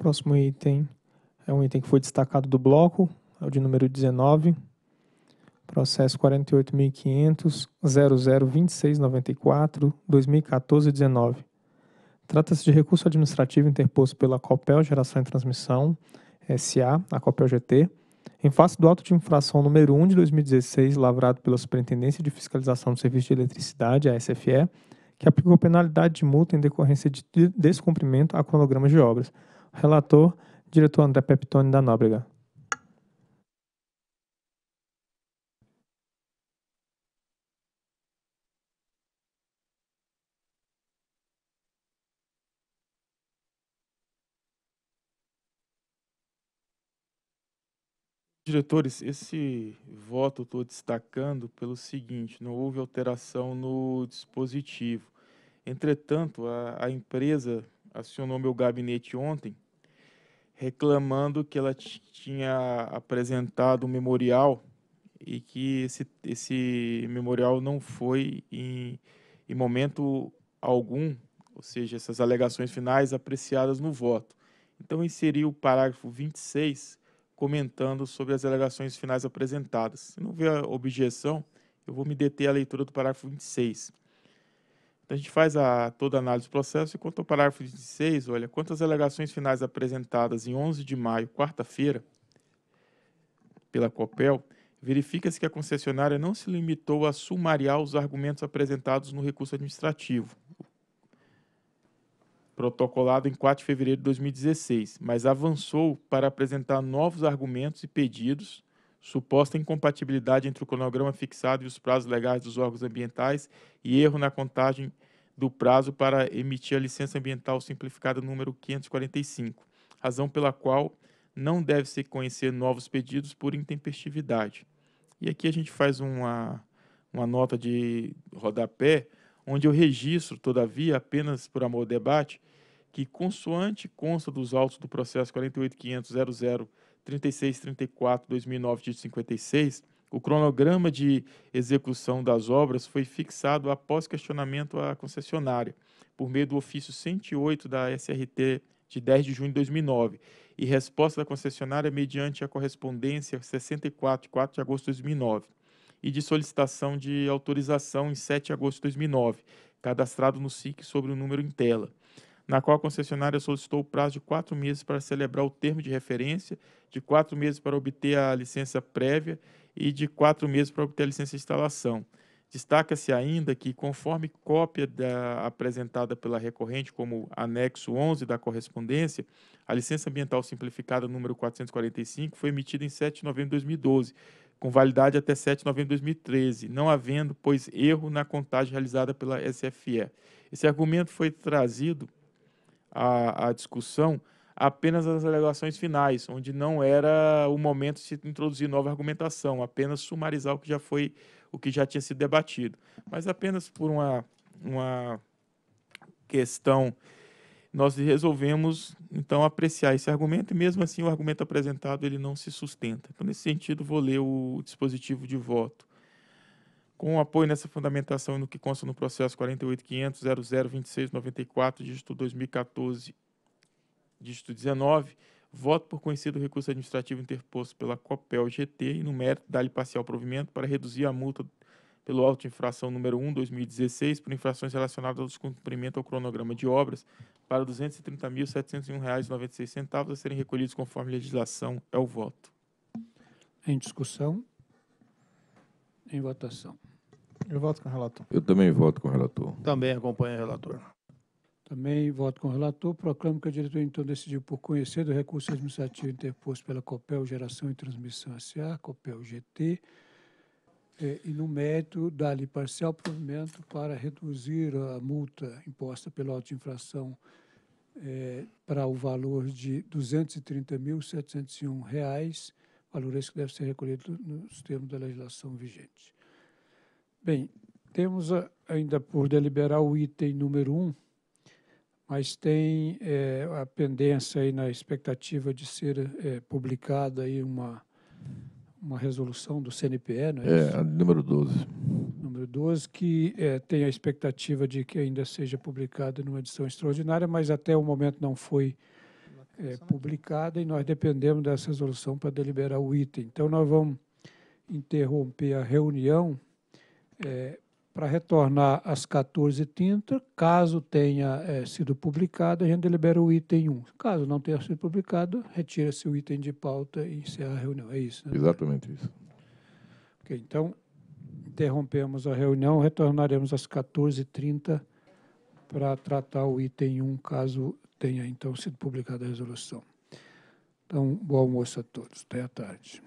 Próximo item é um item que foi destacado do bloco, é o de número 19, processo 48.500.002694-2014-19. Trata-se de recurso administrativo interposto pela Copel Geração e Transmissão, SA, a Copel GT, em face do auto de infração número 1 de 2016, lavrado pela Superintendência de Fiscalização do Serviço de Eletricidade, a SFE, que aplicou penalidade de multa em decorrência de descumprimento a cronograma de obras. Relator, diretor André Peptone da Nóbrega. Diretores, esse voto estou destacando pelo seguinte: não houve alteração no dispositivo. Entretanto, a, a empresa acionou meu gabinete ontem reclamando que ela tinha apresentado um memorial e que esse, esse memorial não foi em, em momento algum, ou seja, essas alegações finais apreciadas no voto. Então inseri o parágrafo 26 comentando sobre as alegações finais apresentadas. Se não houver objeção, eu vou me deter à leitura do parágrafo 26. Então, a gente faz a, toda a análise do processo e quanto ao parágrafo 26, olha, quantas alegações finais apresentadas em 11 de maio, quarta-feira, pela COPEL, verifica-se que a concessionária não se limitou a sumariar os argumentos apresentados no recurso administrativo, protocolado em 4 de fevereiro de 2016, mas avançou para apresentar novos argumentos e pedidos, suposta incompatibilidade entre o cronograma fixado e os prazos legais dos órgãos ambientais e erro na contagem do prazo para emitir a licença ambiental simplificada número 545, razão pela qual não deve se conhecer novos pedidos por intempestividade. E aqui a gente faz uma, uma nota de rodapé, onde eu registro, todavia, apenas por amor ao debate, que consoante consta dos autos do processo 48500 2009 de 56 o cronograma de execução das obras foi fixado após questionamento à concessionária, por meio do ofício 108 da SRT de 10 de junho de 2009 e resposta da concessionária mediante a correspondência 64 de 4 de agosto de 2009 e de solicitação de autorização em 7 de agosto de 2009, cadastrado no SIC sobre o número em tela, na qual a concessionária solicitou o prazo de quatro meses para celebrar o termo de referência, de quatro meses para obter a licença prévia e de quatro meses para obter a licença de instalação. Destaca-se ainda que, conforme cópia da, apresentada pela recorrente como anexo 11 da correspondência, a licença ambiental simplificada número 445 foi emitida em 7 de novembro de 2012, com validade até 7 de novembro de 2013, não havendo, pois, erro na contagem realizada pela SFE. Esse argumento foi trazido à, à discussão apenas as alegações finais, onde não era o momento de se introduzir nova argumentação, apenas sumarizar o que já foi, o que já tinha sido debatido. Mas apenas por uma, uma questão, nós resolvemos então apreciar esse argumento e mesmo assim o argumento apresentado ele não se sustenta. Então nesse sentido vou ler o dispositivo de voto. Com apoio nessa fundamentação e no que consta no processo 48500002694 dígito 2014 dígito 19, voto por conhecido recurso administrativo interposto pela COPEL GT e no mérito dá-lhe parcial provimento para reduzir a multa pelo auto infração número 1, 2016, por infrações relacionadas ao descumprimento ao cronograma de obras, para R$ 230.701,96 a serem recolhidos conforme legislação. É o voto. Em discussão? Em votação. Eu voto com o relator. Eu também voto com o relator. Também acompanho o relator. Também voto com o relator. Proclamo que a diretoria então decidiu por conhecer do recurso administrativo interposto pela COPEL Geração e Transmissão S.A., COPEL GT, eh, é, e no mérito dá-lhe parcial provimento para reduzir a multa imposta pela auto-infração eh, é, para o valor de R$ 230.701, valor esse que deve ser recolhido nos termos da legislação vigente. Bem, temos a, ainda por deliberar o item número 1, um, mas tem é, a pendência aí na expectativa de ser é, publicada aí uma, uma resolução do CNPE, não é, é isso? a número 12. Número 12, que é, tem a expectativa de que ainda seja publicada numa edição extraordinária, mas até o momento não foi é, né? publicada e nós dependemos dessa resolução para deliberar o item. Então, nós vamos interromper a reunião é, para retornar às 14h30. Caso tenha é, sido publicado, a gente delibera o item 1. Caso não tenha sido publicado, retira-se o item de pauta e encerra a reunião. É isso, né? Exatamente isso. Ok, então, interrompemos a reunião, retornaremos às 14h30 para tratar o item 1, caso tenha, então, sido publicada a resolução. Então, bom almoço a todos. Até à tarde.